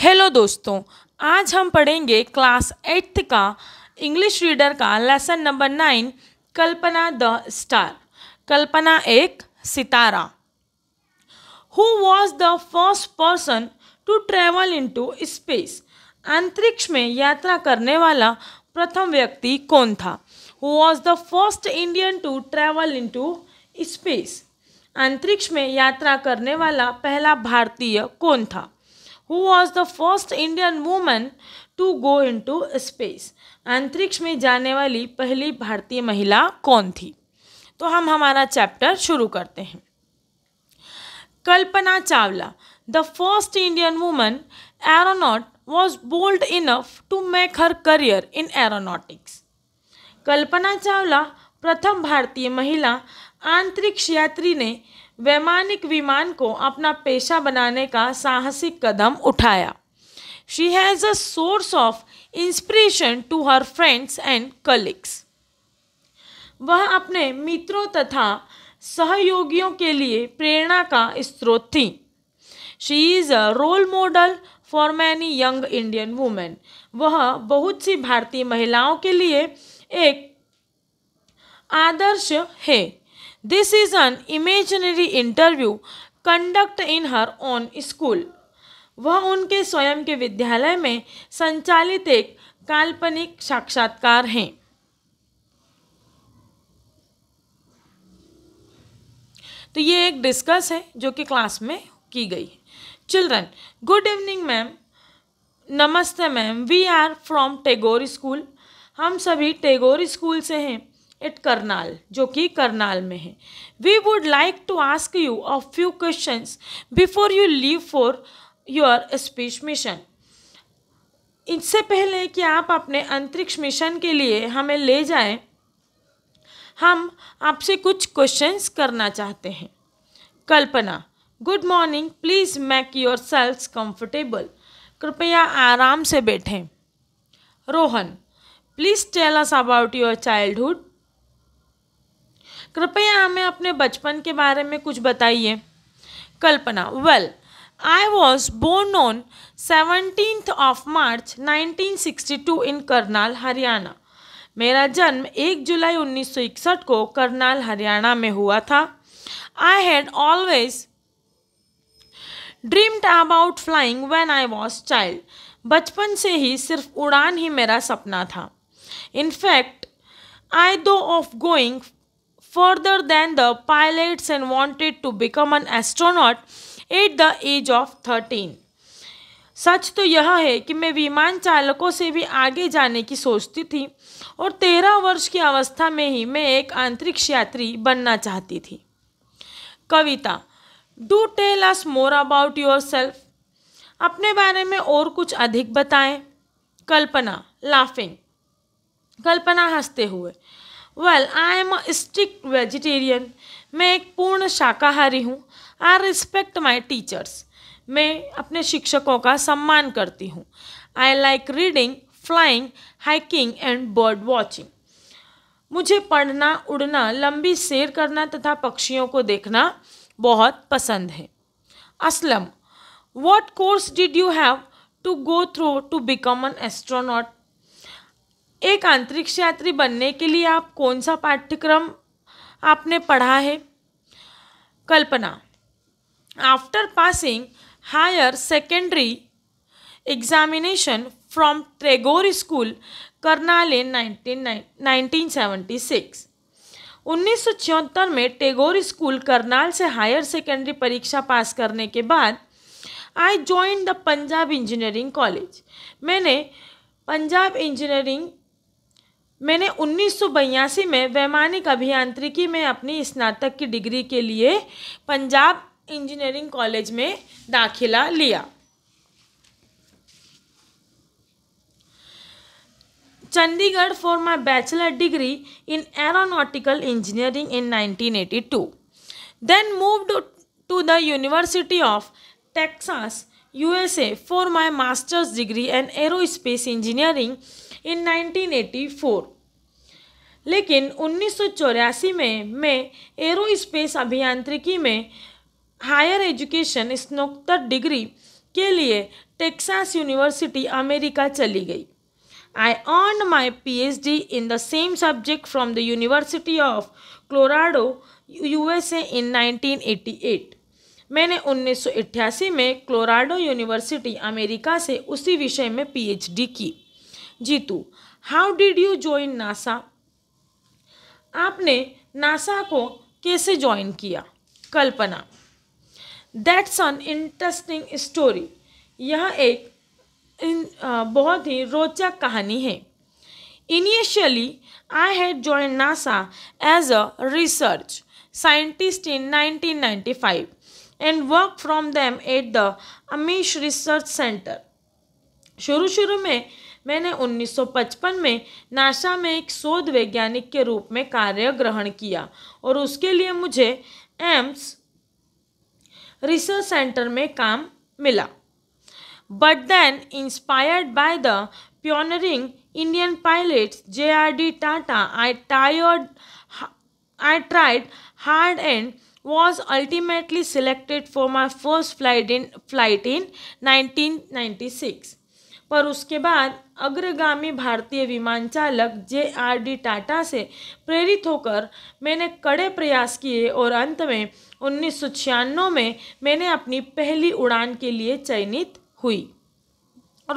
Hello दोस्तों आज हम पढ़ेंगे क्लास एट्थ का इंग्लिश रीडर का lesson number nine Kalpana the star Kalpana एक सितारा who was the first person to travel to space अंतरिक्ष में यात्रा करने वाला प्रथम व्यक्ति कौन था who was the first Indian to travel to space अंतरिक्ष में यात्रा करने वाला पहला भारतीय कौन था who was the first Indian woman to go into space अंतरिक्ष में जाने वाली पहली भारतीय महिला कौन थी तो हम हमारा चैप्टर शुरू करते हैं Kalpana Chawla the first Indian woman aeronaut was bold enough to make her career in aeronautics Kalpana Chawla प्रथम भारतीय महिला आंतरिक्ष यात्री ने वैमानिक विमान को अपना पेशा बनाने का साहसिक कदम उठाया she has a source of inspiration to her friends and colleagues वह अपने मित्रों तथा सहयोगियों के लिए प्रेरणा का स्रोत थी she is a role model for many young Indian women वह बहुत सी भारतीय महिलाओं के लिए एक आदर्श है This is an imaginary interview conduct in her own school. वह उनके स्वयं के विद्यालय में संचालित एक काल्पनिक साक्षात्कार हैं तो ये एक डिस्कस है जो कि क्लास में की गई चिल्ड्रन गुड इवनिंग मैम नमस्ते ma'am we are from Tagore school हम सभी टेगोर स्कूल से हैं एट करनाल जो कि करनाल में है we would like to ask you a few question before you leave for your space mission इससे पहले कि आप अपने अंतरिक्ष मिशन के लिए हमें ले जाएं हम आपसे कुछ क्वेश्चंस करना चाहते हैं Kalpana good morning please make yourself comfortable कृपया आराम से बैठें Rohan please tell us about your childhood कृपया हमें अपने बचपन के बारे में कुछ बताइए Kalpana well I was born on seventeen of March 1962 in Karnal Haryana मेरा जन्म 1 जुलाई 1961 को करनाल हरियाणा में हुआ था I had always dreamed about flying when I was child बचपन से ही सिर्फ उड़ान ही मेरा सपना था in fact I though of going further than the pilots and wanted to become an astronaut at the age of 13. सच तो यह है कि मैं विमान चालकों से भी आगे जाने की सोचती थी और तेरह वर्ष की अवस्था में ही मैं एक अंतरिक्ष यात्री बनना चाहती थी Kavita do tell us more about yourself अपने बारे में और कुछ अधिक बताएं कल्पना लाफिंग कल्पना हंसते हुए well I am a strict vegetarian मैं एक पूर्ण शाकाहारी हूँ आई रिस्पेक्ट माई टीचर्स मैं अपने शिक्षकों का सम्मान करती हूँ I like reading flying hiking and bird watching मुझे पढ़ना उड़ना लंबी सैर करना तथा पक्षियों को देखना बहुत पसंद है Aslam what course did you have to go through to become an astronaut एक अंतरिक्ष यात्री बनने के लिए आप कौन सा पाठ्यक्रम आपने पढ़ा है Kalpana after passing higher secondary examination from Tagore school करनाले नाइनटीन नाइनटीन सेवेंटी सिक्स उन्नीस में टेगोर स्कूल करनाल से हायर सेकेंडरी परीक्षा पास करने के बाद I join the Punjab engineering college मैंने पंजाब इंजीनियरिंग मैंने उन्नीस में वैमानिक अभियांत्रिकी में अपनी स्नातक की डिग्री के लिए पंजाब इंजीनियरिंग कॉलेज में दाखिला लिया Chandigarh for my bachelor degree in aeronautical engineering in 1982 then moved to the university of Texas U S A for my master's degree and aerospace engineering in nineteen four लेकिन उन्नीस में मैं aerospace अभियांत्रिकी में higher education स्नातक degree के लिए Texas university America चली गई in the same subject in the university of Colorado U S A in nineteen eighty 1988. मैंने 1988 में क्लोराडो यूनिवर्सिटी अमेरिका से उसी विषय में पीएचडी की Jitu how did you join NASA आपने नासा को कैसे ज्वाइन किया Kalpana that's an interesting story यह एक इन, आ, बहुत ही रोचक कहानी है initially I had join NASA as a research scientist in 1995 and work from them at the Ames research centre शुरू शुरू में मैंने 1955 में नासा में एक शोध वैज्ञानिक के रूप में कार्य ग्रहण किया और उसके लिए मुझे एम्स रिसर्च सेंटर में काम मिला but then inspired by the pioneering Indian pilots J R D Tata I tired hard and was ultimately selected for my first flight in flight in nineteen ninety six पर उसके बाद अग्रगामी भारतीय विमान चालक जे आर डी टाटा से प्रेरित होकर मैंने कड़े प्रयास किए और अंत में उन्नीस में मैंने अपनी पहली उड़ान के लिए चयनित हुई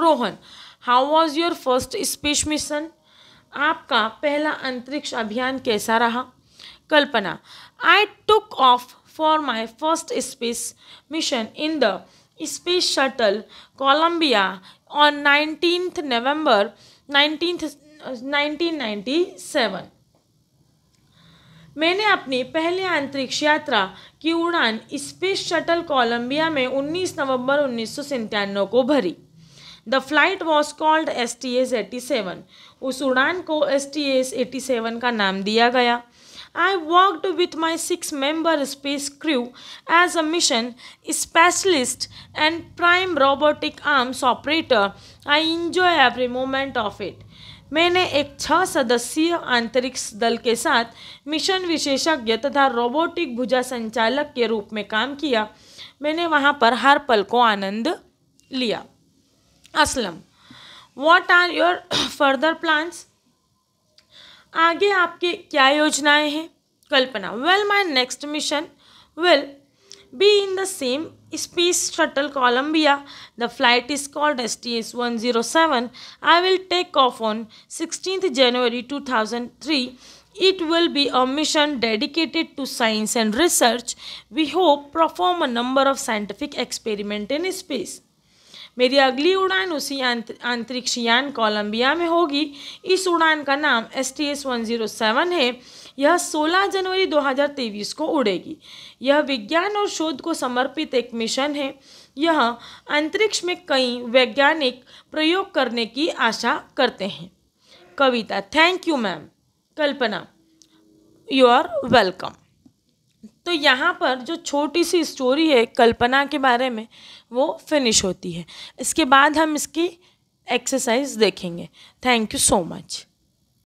Rohan how was your first space mission आपका पहला अंतरिक्ष अभियान कैसा रहा Kalpana I took off for my first space mission in the space shuttle Columbia on 19th November 19th, 1997. मैंने अपनी पहली अंतरिक्ष यात्रा की उड़ान स्पेस शटल कोलंबिया में 19 नवंबर उन्नीस को भरी the flight was called S T S eighty seven उस उड़ान को S T S eighty seven का नाम दिया गया I worked with my six member space crew as a mission specialist and prime robotic arms operator. I enjoy every moment of it. मैंने एक छह सदस्यीय अंतरिक्ष दल के साथ मिशन विशेषज्ञ तथा रोबोटिक भुजा संचालक के रूप में काम किया मैंने वहाँ पर हर पल को आनंद लिया Aslam what are your further plans आगे आपके क्या योजनाएं हैं Kalpana well my next mission will be in the same space shuttle Columbia the flight is called S T S one zero seven I will take off on sixteen January two thousand three It will be a mission dedicated to science and research. We hope perform a number of scientific experiment in space. मेरी अगली उड़ान उसी अंतरिक्ष यान Colombia में होगी इस उड़ान का नाम S T S one zero seven है यह सोलह जनवरी दो हजार तेईस को उड़ेगी यह विज्ञान और शोध को समर्पित एक मिशन है यह अंतरिक्ष में कई वैज्ञानिक प्रयोग करने की आशा करते हैं Kavita thank you ma'am Kalpana you are welcome तो यहाँ पर जो छोटी सी स्टोरी है कल्पना के बारे में वो फिनिश होती है इसके बाद हम इसकी एक्सरसाइज देखेंगे थैंक यू सो मच